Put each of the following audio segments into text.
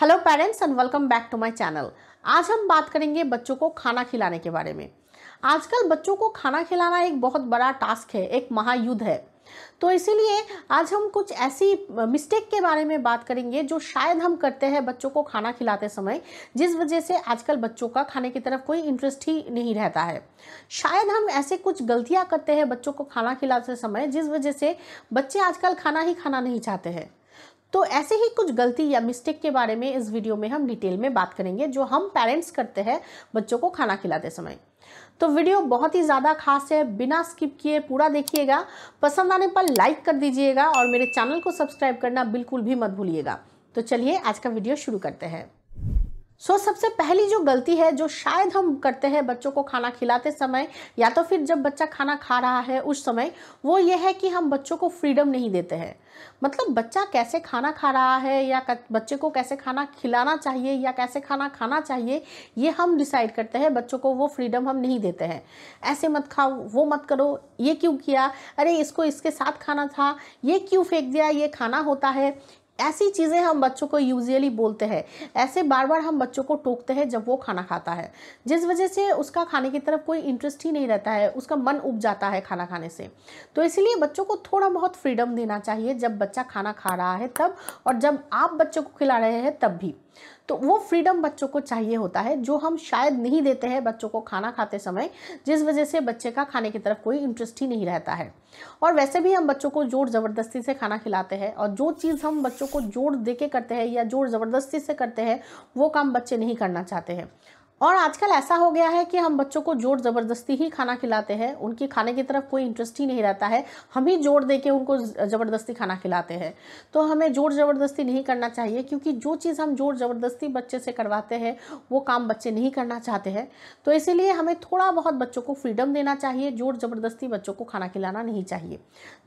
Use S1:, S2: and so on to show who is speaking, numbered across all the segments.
S1: hello parents and welcome back to my channel आज हम बात करेंगे बच्चों को खाना खिलाने के बारे में आजकल बच्चों को खाना खिलाना एक बहुत बड़ा टास्क है एक महायुद्ध है तो इसीलिए आज हम कुछ ऐसी मिस्टेक के बारे में बात करेंगे जो शायद हम करते हैं बच्चों को खाना खिलाते समय जिस वजह से आजकल बच्चों का खाने की तरफ कोई इंटरेस्ट ही नहीं रहता है शायद हम ऐसे कुछ गलतियाँ करते हैं बच्चों को खाना खिलाते समय जिस वजह से बच्चे आजकल खाना ही खाना नहीं चाहते हैं तो ऐसे ही कुछ गलती या मिस्टेक के बारे में इस वीडियो में हम डिटेल में बात करेंगे जो हम पेरेंट्स करते हैं बच्चों को खाना खिलाते समय तो वीडियो बहुत ही ज़्यादा खास है बिना स्किप किए पूरा देखिएगा पसंद आने पर लाइक कर दीजिएगा और मेरे चैनल को सब्सक्राइब करना बिल्कुल भी मत भूलिएगा तो चलिए आज का वीडियो शुरू करते हैं सो so, सबसे पहली जो गलती है जो शायद हम करते हैं बच्चों को खाना खिलाते समय या तो फिर जब बच्चा खाना खा रहा है उस समय वो ये है कि हम बच्चों को फ्रीडम नहीं देते हैं मतलब बच्चा कैसे खाना खा रहा है या बच्चे को कैसे खाना खिलाना चाहिए या कैसे खाना खाना चाहिए ये हम डिसाइड करते हैं बच्चों को वो फ्रीडम हम नहीं देते हैं ऐसे मत खाओ वो मत करो ये क्यों किया अरे इसको इसके साथ खाना था ये क्यों फेंक दिया ये खाना होता है ऐसी चीज़ें हम बच्चों को यूजली बोलते हैं ऐसे बार बार हम बच्चों को टोकते हैं जब वो खाना खाता है जिस वजह से उसका खाने की तरफ कोई इंटरेस्ट ही नहीं रहता है उसका मन उब जाता है खाना खाने से तो इसलिए बच्चों को थोड़ा बहुत फ्रीडम देना चाहिए जब बच्चा खाना खा रहा है तब और जब आप बच्चों को खिला रहे हैं तब भी तो वो फ्रीडम बच्चों को चाहिए होता है जो हम शायद नहीं देते हैं बच्चों को खाना खाते समय जिस वजह से बच्चे का खाने की तरफ कोई इंटरेस्ट ही नहीं रहता है और वैसे भी हम बच्चों को जोर ज़बरदस्ती से खाना खिलाते हैं और जो चीज़ हम बच्चों को जोर दे के करते हैं या जोर ज़बरदस्ती से करते हैं वो काम बच्चे नहीं करना चाहते हैं और आजकल ऐसा हो गया है कि हम बच्चों को जोर ज़बरदस्ती ही खाना खिलाते हैं उनकी खाने की तरफ कोई इंटरेस्ट ही नहीं रहता है हम ही जोर दे के उनको ज़बरदस्ती खाना खिलाते हैं तो हमें जोर ज़बरदस्ती नहीं करना चाहिए क्योंकि जो चीज़ हम जोर ज़बरदस्ती बच्चे से करवाते हैं वो काम बच्चे नहीं करना चाहते हैं तो इसीलिए हमें थोड़ा बहुत बच्चों को फ्रीडम देना चाहिए जोर ज़बरदस्ती बच्चों को खाना खिलाना नहीं चाहिए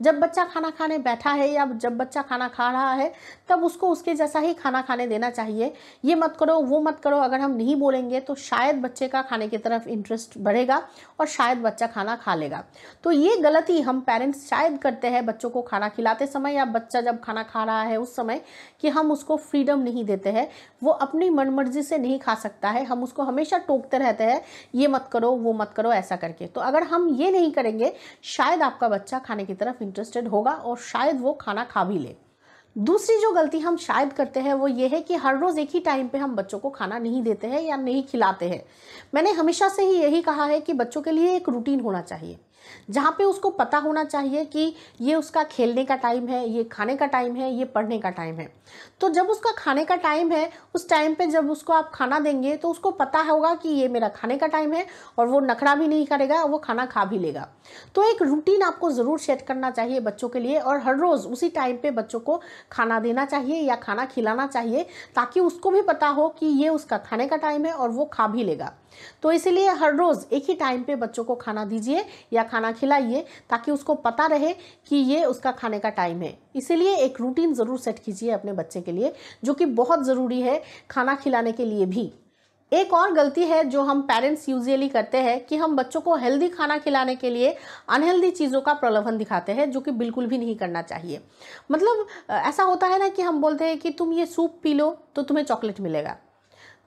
S1: जब बच्चा खाना खाने बैठा है या जब बच्चा खाना खा रहा है तब उसको उसके जैसा ही खाना खाने देना चाहिए ये मत करो वो मत करो अगर हम नहीं बोलेंगे तो शायद बच्चे का खाने की तरफ इंटरेस्ट बढ़ेगा और शायद बच्चा खाना खा लेगा तो ये गलती हम पेरेंट्स शायद करते हैं बच्चों को खाना खिलाते समय या बच्चा जब खाना खा रहा है उस समय कि हम उसको फ्रीडम नहीं देते हैं वो अपनी मनमर्जी से नहीं खा सकता है हम उसको हमेशा टोकते रहते हैं ये मत करो वो मत करो ऐसा करके तो अगर हम ये नहीं करेंगे शायद आपका बच्चा खाने की तरफ इंटरेस्टेड होगा और शायद वो खाना खा भी ले दूसरी जो गलती हम शायद करते हैं वो ये है कि हर रोज़ एक ही टाइम पे हम बच्चों को खाना नहीं देते हैं या नहीं खिलाते हैं मैंने हमेशा से ही यही कहा है कि बच्चों के लिए एक रूटीन होना चाहिए जहाँ पे उसको पता होना चाहिए कि ये उसका खेलने का टाइम है ये खाने का टाइम है ये पढ़ने का टाइम है तो जब उसका खाने का टाइम है उस टाइम पे जब उसको आप खाना देंगे तो उसको पता होगा कि ये मेरा खाने का टाइम है और वो नखड़ा भी नहीं करेगा वो खाना खा भी लेगा तो एक रूटीन आपको ज़रूर सेट करना चाहिए बच्चों के लिए और हर रोज़ उसी टाइम पर बच्चों को खाना देना चाहिए या खाना खिलाना चाहिए ताकि उसको भी पता हो कि ये उसका खाने का टाइम है और वो खा भी लेगा तो इसीलिए हर रोज़ एक ही टाइम पे बच्चों को खाना दीजिए या खाना खिलाइए ताकि उसको पता रहे कि ये उसका खाने का टाइम है इसीलिए एक रूटीन ज़रूर सेट कीजिए अपने बच्चे के लिए जो कि बहुत ज़रूरी है खाना खिलाने के लिए भी एक और गलती है जो हम पेरेंट्स यूजुअली करते हैं कि हम बच्चों को हेल्दी खाना खिलाने के लिए अनहेल्दी चीज़ों का प्रलोभन दिखाते हैं जो कि बिल्कुल भी नहीं करना चाहिए मतलब ऐसा होता है ना कि हम बोलते हैं कि तुम ये सूप पी लो तो तुम्हें चॉकलेट मिलेगा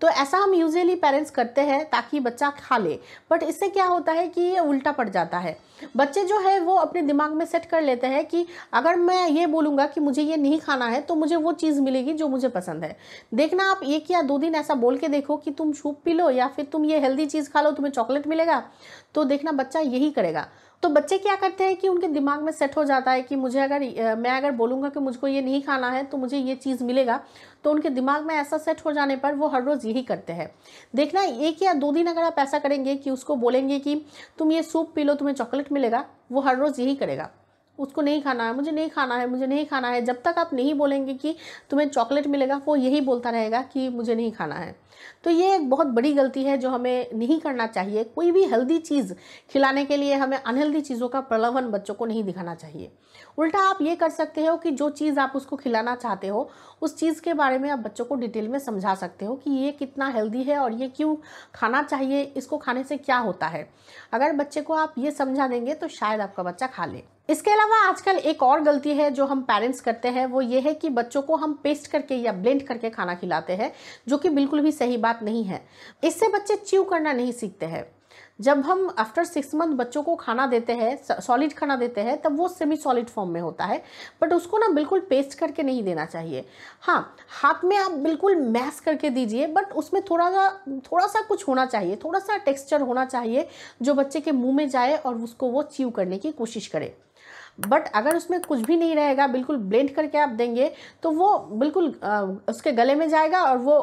S1: तो ऐसा हम यूजली पेरेंट्स करते हैं ताकि बच्चा खा ले बट इससे क्या होता है कि ये उल्टा पड़ जाता है बच्चे जो है वो अपने दिमाग में सेट कर लेते हैं कि अगर मैं ये बोलूँगा कि मुझे ये नहीं खाना है तो मुझे वो चीज़ मिलेगी जो मुझे पसंद है देखना आप एक या दो दिन ऐसा बोल के देखो कि तुम छूप पी लो या फिर तुम ये हेल्दी चीज़ खा लो तुम्हें चॉकलेट मिलेगा तो देखना बच्चा यही करेगा तो बच्चे क्या करते हैं कि उनके दिमाग में सेट हो जाता है कि मुझे अगर मैं अगर बोलूँगा कि मुझको ये नहीं खाना है तो मुझे ये चीज़ मिलेगा तो उनके दिमाग में ऐसा सेट हो जाने पर वो हर रोज़ यही करते हैं देखना एक या दो दिन अगर आप ऐसा करेंगे कि उसको बोलेंगे कि तुम ये सूप पी लो तुम्हें चॉकलेट मिलेगा वो हर रोज़ यही करेगा उसको नहीं खाना है मुझे नहीं खाना है मुझे नहीं खाना है जब तक आप नहीं बोलेंगे कि तुम्हें चॉकलेट मिलेगा वो यही बोलता रहेगा कि मुझे नहीं खाना है तो ये एक बहुत बड़ी गलती है जो हमें नहीं करना चाहिए कोई भी हेल्दी चीज़ खिलाने के लिए हमें अनहेल्दी चीज़ों का प्रलोभन बच्चों को नहीं दिखाना चाहिए उल्टा आप ये कर सकते हो कि जो चीज़ आप उसको खिलाना चाहते हो उस चीज़ के बारे में आप बच्चों को डिटेल में समझा सकते हो कि ये कितना हेल्दी है और ये क्यों खाना चाहिए इसको खाने से क्या होता है अगर बच्चे को आप ये समझा देंगे तो शायद आपका बच्चा खा ले इसके अलावा आजकल एक और गलती है जो हम पेरेंट्स करते हैं वो ये है कि बच्चों को हम पेस्ट करके या ब्लेंड करके खाना खिलाते हैं जो कि बिल्कुल भी सही बात नहीं है इससे बच्चे च्यू करना नहीं सीखते हैं जब हम आफ्टर सिक्स मंथ बच्चों को खाना देते हैं सॉलिड खाना देते हैं तब वो सेमी सॉलिड फॉर्म में होता है बट उसको ना बिल्कुल पेस्ट करके नहीं देना चाहिए हाँ हाथ में आप बिल्कुल मैस करके दीजिए बट उसमें थोड़ा सा थोड़ा सा कुछ होना चाहिए थोड़ा सा टेक्स्चर होना चाहिए जो बच्चे के मुंह में जाए और उसको वो चीव करने की कोशिश करे बट अगर उसमें कुछ भी नहीं रहेगा बिल्कुल ब्लेंड करके आप देंगे तो वो बिल्कुल उसके गले में जाएगा और वो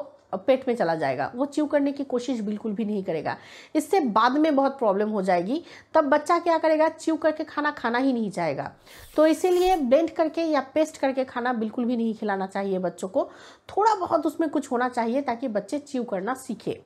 S1: पेट में चला जाएगा वो च्यू करने की कोशिश बिल्कुल भी नहीं करेगा इससे बाद में बहुत प्रॉब्लम हो जाएगी तब बच्चा क्या करेगा च्यू करके खाना खाना ही नहीं चाहेगा तो इसीलिए ब्लेंड करके या पेस्ट करके खाना बिल्कुल भी नहीं खिलाना चाहिए बच्चों को थोड़ा बहुत उसमें कुछ होना चाहिए ताकि बच्चे च्यू करना सीखे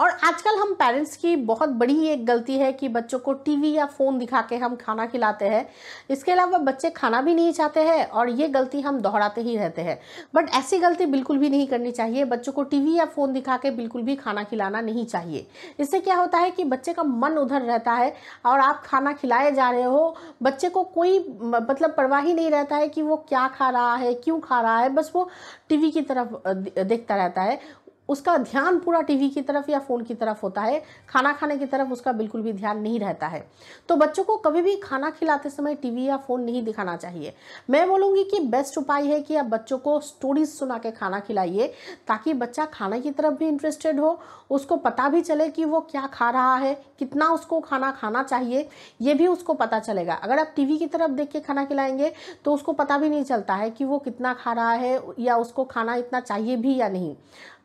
S1: और आजकल हम पेरेंट्स की बहुत बड़ी एक गलती है कि बच्चों को टीवी या फ़ोन दिखा के हम खाना खिलाते हैं इसके अलावा बच्चे खाना भी नहीं चाहते हैं और ये गलती हम दोहराते ही रहते हैं बट ऐसी गलती बिल्कुल भी नहीं करनी चाहिए बच्चों को टीवी या फ़ोन दिखा के बिल्कुल भी खाना खिलाना नहीं चाहिए इससे क्या होता है कि बच्चे का मन उधर रहता है और आप खाना खिलाए जा रहे हो बच्चे को कोई मतलब परवाह ही नहीं रहता है कि वो क्या खा रहा है क्यों खा रहा है बस वो टी की तरफ देखता रहता है उसका ध्यान पूरा टीवी की तरफ या फ़ोन की तरफ होता है खाना खाने की तरफ उसका बिल्कुल भी ध्यान नहीं रहता है तो बच्चों को कभी भी खाना खिलाते समय टीवी या फ़ोन नहीं दिखाना चाहिए मैं बोलूँगी कि बेस्ट उपाय है कि आप बच्चों को स्टोरीज सुना के खाना खिलाइए ताकि बच्चा खाने की तरफ भी इंटरेस्टेड हो उसको पता भी चले कि वो क्या खा रहा है कितना उसको खाना खाना चाहिए ये भी उसको पता चलेगा अगर आप टीवी की तरफ देख के खाना खिलाएंगे तो उसको पता भी नहीं चलता है कि वो कितना खा रहा है या उसको खाना इतना चाहिए भी या नहीं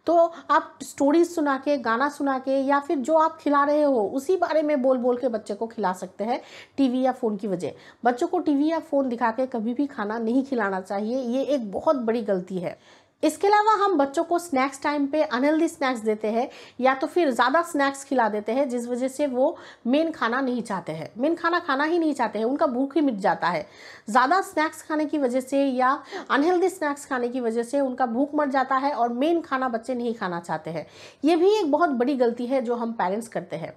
S1: तो आप स्टोरीज सुना के गाना सुना के या फिर जो आप खिला रहे हो उसी बारे में बोल बोल के बच्चे को खिला सकते हैं टीवी या फ़ोन की वजह बच्चों को टीवी या फ़ोन दिखा के कभी भी खाना नहीं खिलाना चाहिए ये एक बहुत बड़ी गलती है इसके अलावा हम बच्चों को स्नैक्स टाइम पे अनहेल्दी स्नैक्स देते हैं या तो फिर ज़्यादा स्नैक्स खिला देते हैं जिस वजह से वो मेन खाना नहीं चाहते हैं मेन खाना खाना ही नहीं चाहते हैं उनका भूख ही मिट जाता है ज़्यादा स्नैक्स खाने की वजह से या अनहेल्दी स्नैक्स खाने की वजह से उनका भूख मर जाता है और मेन खाना बच्चे नहीं खाना चाहते हैं ये भी एक बहुत बड़ी गलती है जो हम पेरेंट्स करते हैं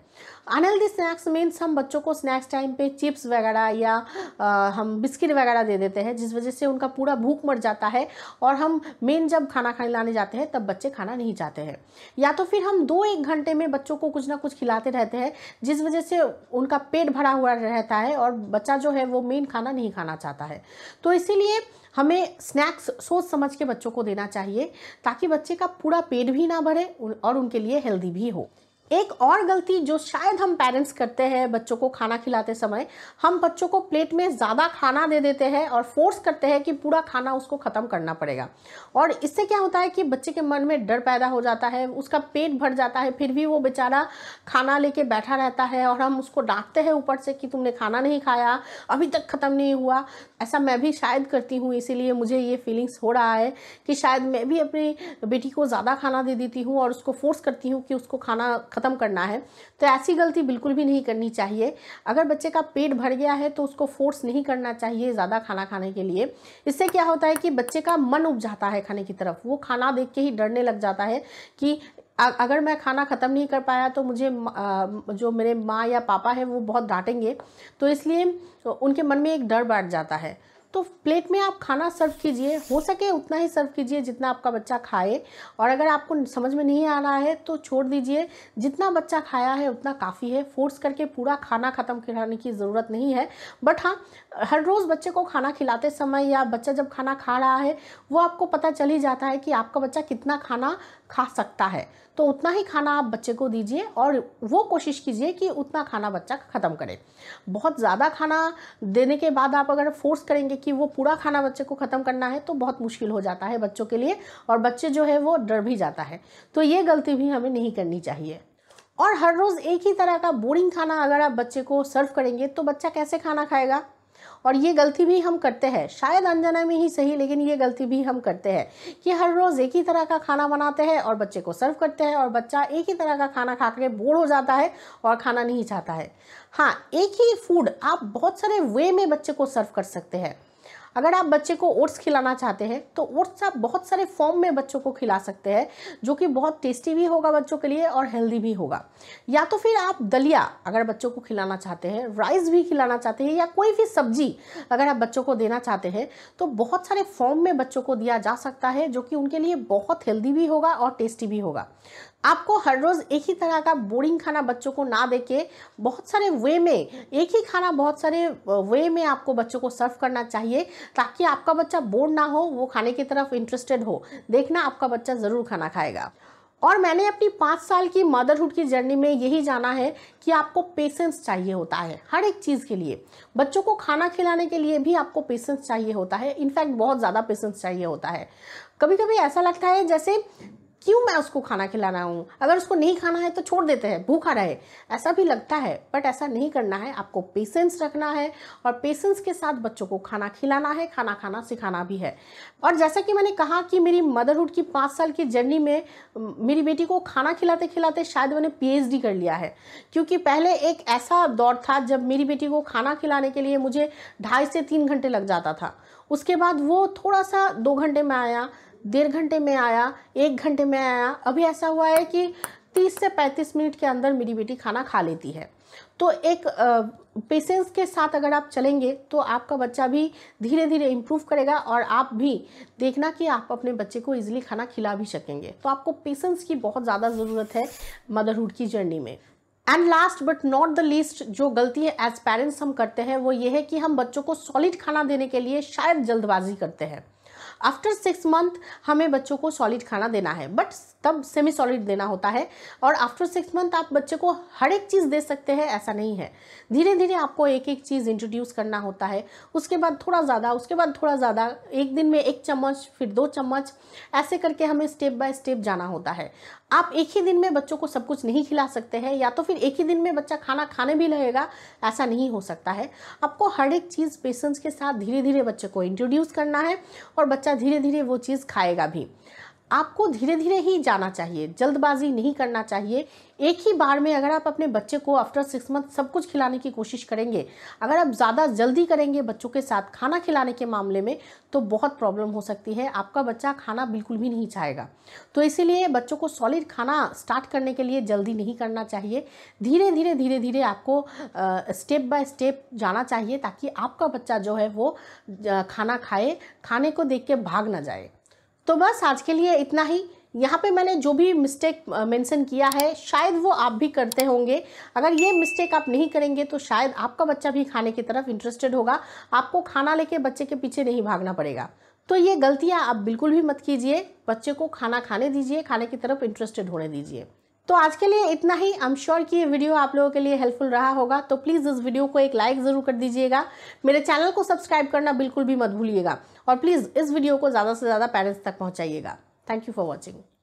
S1: अनहेल्दी स्नैक्स मीन्स हम बच्चों को स्नैक्स टाइम पे चिप्स वगैरह या आ, हम बिस्किट वगैरह दे देते हैं जिस वजह से उनका पूरा भूख मर जाता है और हम मेन जब खाना खाने लाने जाते हैं तब बच्चे खाना नहीं चाहते हैं या तो फिर हम दो एक घंटे में बच्चों को कुछ ना कुछ खिलाते रहते हैं जिस वजह से उनका पेट भरा हुआ रहता है और बच्चा जो है वो मेन खाना नहीं खाना चाहता है तो इसीलिए हमें स्नैक्स सोच समझ के बच्चों को देना चाहिए ताकि बच्चे का पूरा पेट भी ना भरे और उनके लिए हेल्दी भी हो एक और गलती जो शायद हम पेरेंट्स करते हैं बच्चों को खाना खिलाते समय हम बच्चों को प्लेट में ज़्यादा खाना दे देते हैं और फोर्स करते हैं कि पूरा खाना उसको ख़त्म करना पड़ेगा और इससे क्या होता है कि बच्चे के मन में डर पैदा हो जाता है उसका पेट भर जाता है फिर भी वो बेचारा खाना लेके बैठा रहता है और हम उसको डांटते हैं ऊपर से कि तुमने खाना नहीं खाया अभी तक ख़त्म नहीं हुआ ऐसा मैं भी शायद करती हूँ इसीलिए मुझे ये फीलिंग्स हो रहा है कि शायद मैं भी अपनी बेटी को ज़्यादा खाना दे देती हूँ और उसको फोर्स करती हूँ कि उसको खाना ख़त्म करना है तो ऐसी गलती बिल्कुल भी नहीं करनी चाहिए अगर बच्चे का पेट भर गया है तो उसको फोर्स नहीं करना चाहिए ज़्यादा खाना खाने के लिए इससे क्या होता है कि बच्चे का मन उब जाता है खाने की तरफ वो खाना देख के ही डरने लग जाता है कि अगर मैं खाना ख़त्म नहीं कर पाया तो मुझे जो मेरे माँ या पापा है वो बहुत डांटेंगे तो इसलिए उनके मन में एक डर बैठ जाता है तो प्लेट में आप खाना सर्व कीजिए हो सके उतना ही सर्व कीजिए जितना आपका बच्चा खाए और अगर आपको समझ में नहीं आ रहा है तो छोड़ दीजिए जितना बच्चा खाया है उतना काफ़ी है फोर्स करके पूरा खाना ख़त्म कराने की ज़रूरत नहीं है बट हाँ हर रोज़ बच्चे को खाना खिलाते समय या बच्चा जब खाना खा रहा है वो आपको पता चल ही जाता है कि आपका बच्चा कितना खाना खा सकता है तो उतना ही खाना आप बच्चे को दीजिए और वो कोशिश कीजिए कि उतना खाना बच्चा ख़त्म करे बहुत ज़्यादा खाना देने के बाद आप अगर फोर्स करेंगे कि वो पूरा खाना बच्चे को ख़त्म करना है तो बहुत मुश्किल हो जाता है बच्चों के लिए और बच्चे जो है वो डर भी जाता है तो ये गलती भी हमें नहीं करनी चाहिए और हर रोज़ एक ही तरह का बोरिंग खाना अगर आप बच्चे को सर्व करेंगे तो बच्चा कैसे खाना खाएगा और ये गलती भी हम करते हैं शायद अनजाना में ही सही लेकिन ये गलती भी हम करते हैं कि हर रोज़ एक ही तरह का खाना बनाते हैं और बच्चे को सर्व करते हैं और बच्चा एक ही तरह का खाना खा के बोर हो जाता है और खाना नहीं चाहता है हाँ एक ही फूड आप बहुत सारे वे में बच्चे को सर्व कर सकते हैं अगर आप बच्चे को ओट्स खिलाना चाहते हैं तो ओट्स आप बहुत सारे फॉर्म में बच्चों को खिला सकते हैं जो कि बहुत टेस्टी भी होगा बच्चों के लिए और हेल्दी भी होगा या तो फिर आप दलिया अगर बच्चों को खिलाना चाहते हैं राइस भी खिलाना चाहते हैं या कोई भी सब्जी अगर आप बच्चों को देना चाहते हैं तो बहुत सारे फॉर्म में बच्चों को दिया जा सकता है जो कि उनके लिए बहुत हेल्दी भी होगा और टेस्टी भी होगा आपको हर रोज़ एक ही तरह का बोरिंग खाना बच्चों को ना दे के बहुत सारे वे में एक ही खाना बहुत सारे वे में आपको बच्चों को सर्व करना चाहिए ताकि आपका बच्चा बोर ना हो वो खाने की तरफ इंटरेस्टेड हो देखना आपका बच्चा ज़रूर खाना खाएगा और मैंने अपनी पाँच साल की मदरहुड की जर्नी में यही जाना है कि आपको पेशेंस चाहिए होता है हर एक चीज़ के लिए बच्चों को खाना खिलाने के लिए भी आपको पेशेंस चाहिए होता है इनफैक्ट बहुत ज़्यादा पेशेंस चाहिए होता है कभी कभी ऐसा लगता है जैसे क्यों मैं उसको खाना खिलाना हूँ अगर उसको नहीं खाना है तो छोड़ देते हैं भूखा रहे ऐसा भी लगता है बट ऐसा नहीं करना है आपको पेशेंस रखना है और पेशेंस के साथ बच्चों को खाना खिलाना है खाना खाना सिखाना भी है और जैसा कि मैंने कहा कि मेरी मदरहुड की पाँच साल की जर्नी में मेरी बेटी को खाना खिलाते खिलाते शायद मैंने पी कर लिया है क्योंकि पहले एक ऐसा दौर था जब मेरी बेटी को खाना खिलाने के लिए मुझे ढाई से तीन घंटे लग जाता था उसके बाद वो थोड़ा सा दो घंटे में आया डेढ़ घंटे में आया एक घंटे में आया अभी ऐसा हुआ है कि तीस से पैंतीस मिनट के अंदर मेरी बेटी खाना खा लेती है तो एक पेशेंस के साथ अगर आप चलेंगे तो आपका बच्चा भी धीरे धीरे इम्प्रूव करेगा और आप भी देखना कि आप अपने बच्चे को इजीली खाना खिला भी सकेंगे तो आपको पेशेंस की बहुत ज़्यादा ज़रूरत है मदरहुड की जर्नी में and last but not the least जो गलती है एज पेरेंट्स हम करते हैं वो ये है कि हम बच्चों को सॉलिड खाना देने के लिए शायद जल्दबाजी करते हैं आफ्टर सिक्स मंथ हमें बच्चों को सॉलिड खाना देना है बट तब सेमी सॉलिड देना होता है और आफ्टर सिक्स मंथ आप बच्चे को हर एक चीज़ दे सकते हैं ऐसा नहीं है धीरे धीरे आपको एक एक चीज़ इंट्रोड्यूस करना होता है उसके बाद थोड़ा ज़्यादा उसके बाद थोड़ा ज़्यादा एक दिन में एक चम्मच फिर दो चम्मच ऐसे करके हमें स्टेप बाय स्टेप जाना होता है आप एक ही दिन में बच्चों को सब कुछ नहीं खिला सकते हैं या तो फिर एक ही दिन में बच्चा खाना खाने भी लगेगा ऐसा नहीं हो सकता है आपको हर एक चीज़ पेशेंस के साथ धीरे धीरे बच्चे को इंट्रोड्यूस करना है और बच्चा धीरे धीरे वो चीज़ खाएगा भी आपको धीरे धीरे ही जाना चाहिए जल्दबाजी नहीं करना चाहिए एक ही बार में अगर आप अपने बच्चे को आफ्टर सिक्स मंथ सब कुछ खिलाने की कोशिश करेंगे अगर आप ज़्यादा जल्दी करेंगे बच्चों के साथ खाना खिलाने के मामले में तो बहुत प्रॉब्लम हो सकती है आपका बच्चा खाना बिल्कुल भी नहीं चाहेगा तो इसीलिए बच्चों को सॉलिड खाना स्टार्ट करने के लिए जल्दी नहीं करना चाहिए धीरे धीरे धीरे धीरे आपको स्टेप बाय स्टेप जाना चाहिए ताकि आपका बच्चा जो है वो खाना खाए खाने को देख के भाग ना जाए तो बस आज के लिए इतना ही यहाँ पे मैंने जो भी मिस्टेक मेंशन किया है शायद वो आप भी करते होंगे अगर ये मिस्टेक आप नहीं करेंगे तो शायद आपका बच्चा भी खाने की तरफ इंटरेस्टेड होगा आपको खाना लेके बच्चे के पीछे नहीं भागना पड़ेगा तो ये गलतियाँ आप बिल्कुल भी मत कीजिए बच्चे को खाना खाने दीजिए खाने की तरफ इंटरेस्टेड होने दीजिए तो आज के लिए इतना ही आई एम श्योर कि ये वीडियो आप लोगों के लिए हेल्पफुल रहा होगा तो प्लीज़ इस वीडियो को एक लाइक ज़रूर कर दीजिएगा मेरे चैनल को सब्सक्राइब करना बिल्कुल भी मत भूलिएगा और प्लीज़ इस वीडियो को ज़्यादा से ज़्यादा पेरेंट्स तक पहुँचाइएगा थैंक यू फॉर वॉचिंग